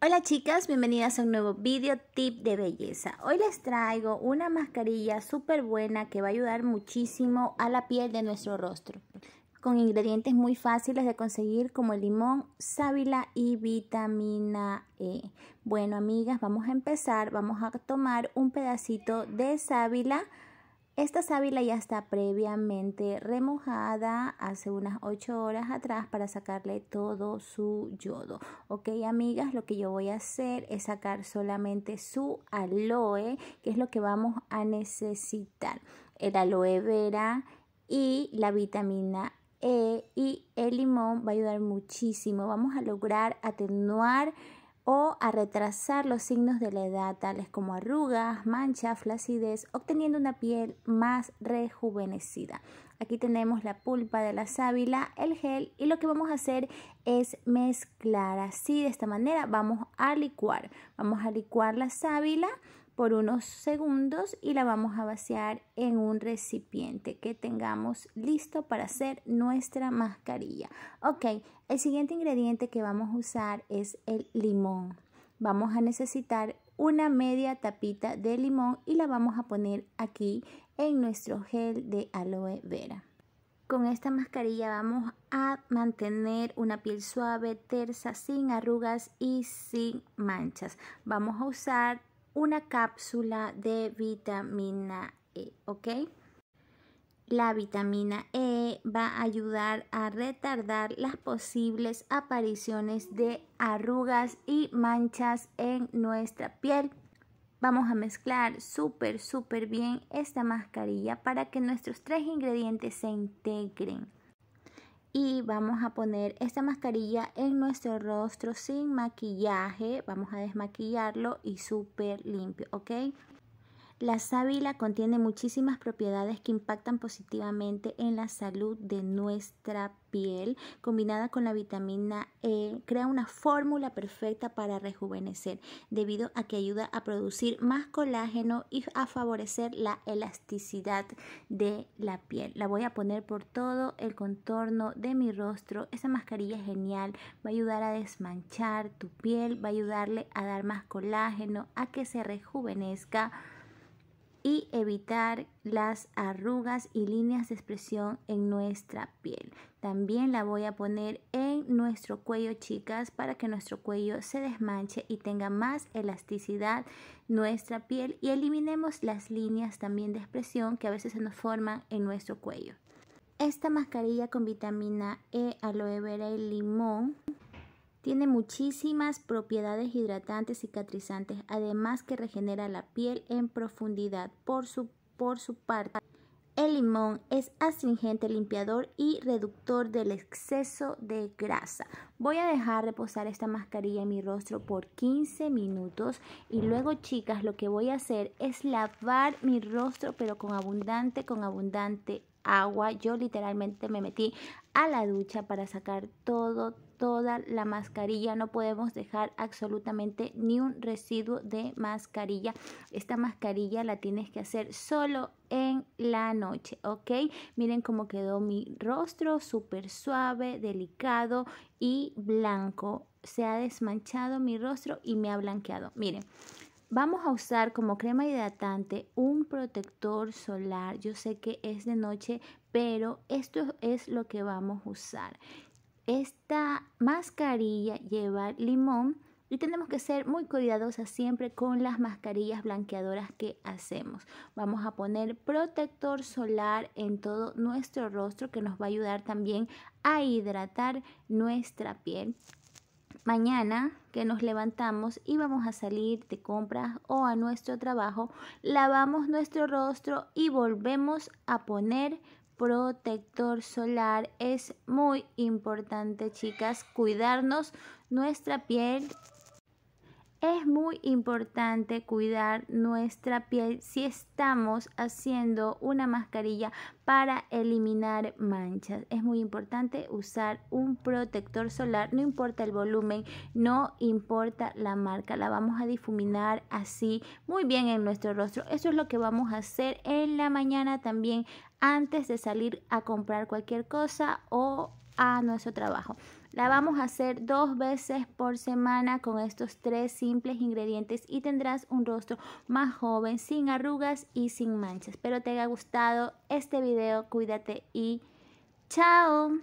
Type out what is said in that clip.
Hola chicas, bienvenidas a un nuevo video tip de belleza. Hoy les traigo una mascarilla súper buena que va a ayudar muchísimo a la piel de nuestro rostro. Con ingredientes muy fáciles de conseguir como el limón, sábila y vitamina E. Bueno amigas, vamos a empezar. Vamos a tomar un pedacito de sábila esta sábila ya está previamente remojada hace unas 8 horas atrás para sacarle todo su yodo. Ok, amigas, lo que yo voy a hacer es sacar solamente su aloe, que es lo que vamos a necesitar. El aloe vera y la vitamina E y el limón va a ayudar muchísimo. Vamos a lograr atenuar o a retrasar los signos de la edad, tales como arrugas, manchas, flacidez, obteniendo una piel más rejuvenecida. Aquí tenemos la pulpa de la sábila, el gel y lo que vamos a hacer es mezclar así, de esta manera vamos a licuar. Vamos a licuar la sábila por unos segundos y la vamos a vaciar en un recipiente que tengamos listo para hacer nuestra mascarilla. Ok, el siguiente ingrediente que vamos a usar es el limón. Vamos a necesitar una media tapita de limón y la vamos a poner aquí en nuestro gel de aloe vera. Con esta mascarilla vamos a mantener una piel suave, tersa, sin arrugas y sin manchas. Vamos a usar una cápsula de vitamina E, ¿ok? La vitamina E va a ayudar a retardar las posibles apariciones de arrugas y manchas en nuestra piel. Vamos a mezclar súper, súper bien esta mascarilla para que nuestros tres ingredientes se integren y vamos a poner esta mascarilla en nuestro rostro sin maquillaje. Vamos a desmaquillarlo y súper limpio, ¿ok? La sábila contiene muchísimas propiedades que impactan positivamente en la salud de nuestra piel. Combinada con la vitamina E, crea una fórmula perfecta para rejuvenecer, debido a que ayuda a producir más colágeno y a favorecer la elasticidad de la piel. La voy a poner por todo el contorno de mi rostro. Esa mascarilla es genial, va a ayudar a desmanchar tu piel, va a ayudarle a dar más colágeno, a que se rejuvenezca y evitar las arrugas y líneas de expresión en nuestra piel. También la voy a poner en nuestro cuello, chicas, para que nuestro cuello se desmanche y tenga más elasticidad nuestra piel y eliminemos las líneas también de expresión que a veces se nos forman en nuestro cuello. Esta mascarilla con vitamina E, aloe vera y limón tiene muchísimas propiedades hidratantes, y cicatrizantes, además que regenera la piel en profundidad. Por su, por su parte, el limón es astringente, limpiador y reductor del exceso de grasa. Voy a dejar reposar esta mascarilla en mi rostro por 15 minutos y luego chicas lo que voy a hacer es lavar mi rostro pero con abundante, con abundante agua. Yo literalmente me metí a la ducha para sacar todo, toda la mascarilla. No podemos dejar absolutamente ni un residuo de mascarilla. Esta mascarilla la tienes que hacer solo en la noche, ¿ok? Miren cómo quedó mi rostro, súper suave, delicado y blanco. Se ha desmanchado mi rostro y me ha blanqueado. Miren. Vamos a usar como crema hidratante un protector solar. Yo sé que es de noche, pero esto es lo que vamos a usar. Esta mascarilla lleva limón y tenemos que ser muy cuidadosas siempre con las mascarillas blanqueadoras que hacemos. Vamos a poner protector solar en todo nuestro rostro que nos va a ayudar también a hidratar nuestra piel mañana que nos levantamos y vamos a salir de compras o a nuestro trabajo, lavamos nuestro rostro y volvemos a poner protector solar. Es muy importante, chicas, cuidarnos nuestra piel es muy importante cuidar nuestra piel si estamos haciendo una mascarilla para eliminar manchas. Es muy importante usar un protector solar, no importa el volumen, no importa la marca, la vamos a difuminar así muy bien en nuestro rostro. Eso es lo que vamos a hacer en la mañana también antes de salir a comprar cualquier cosa o a nuestro trabajo. La vamos a hacer dos veces por semana con estos tres simples ingredientes y tendrás un rostro más joven, sin arrugas y sin manchas. Espero te haya gustado este video, cuídate y chao.